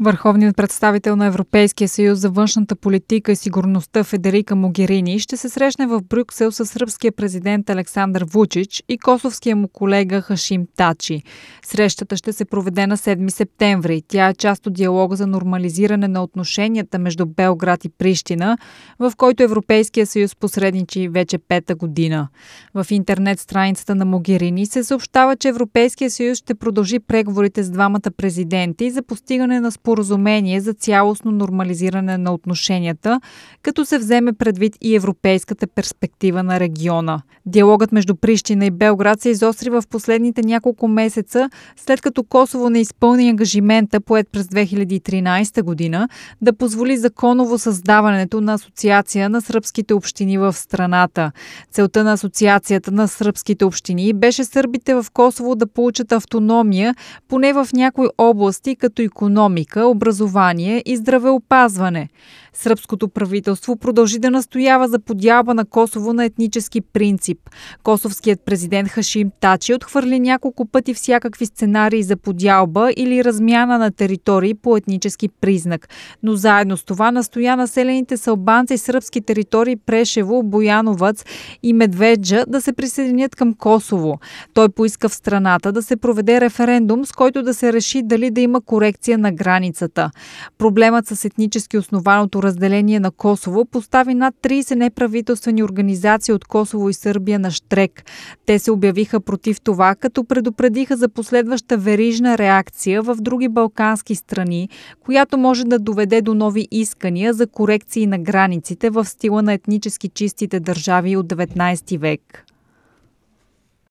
Върховният представител на Европейския съюз за външната политика и сигурността Федерика Могерини ще се срещне в Брюксел с сръбския президент Александър Вучич и косовския му колега Хашим Тачи. Срещата ще се проведе на 7 септември. Тя е част от диалога за нормализиране на отношенията между Белград и Прищина, в който Европейския съюз посредничи вече пета година. В интернет страницата на Могерини се съобщава, че Европейския съюз ще продължи преговорите с двамата президенти за постигане на споразумение за цялостно нормализиране на отношенията, като се вземе предвид и европейската перспектива на региона. Диалогът между Прищина и Белград се изостри в последните няколко месеца, след като Косово не изпълни ангажимента поет през 2013 година да позволи законово създаването на асоциация на сръбските общини в страната. Целта на асоциацията на сръбските общини беше сърбите в Косово да получат автономия, поне в някои области като економика енергетика, образование и здравеопазване. Сръбското правителство продължи да настоява за подялба на Косово на етнически принцип. Косовският президент Хашим Тачи отхвърли няколко пъти всякакви сценарии за подялба или размяна на територии по етнически признак. Но заедно с това настоя населените сълбанци сръбски територии Прешево, Бояновъц и Медведжа да се присъединят към Косово. Той поиска в страната да се проведе референдум, с който да се реши дали да има корекция на границите границата. Проблемът с етнически основаното разделение на Косово постави над 30 неправителствени организации от Косово и Сърбия на штрек. Те се обявиха против това, като предупредиха за последваща верижна реакция в други балкански страни, която може да доведе до нови искания за корекции на границите в стила на етнически чистите държави от 19 век.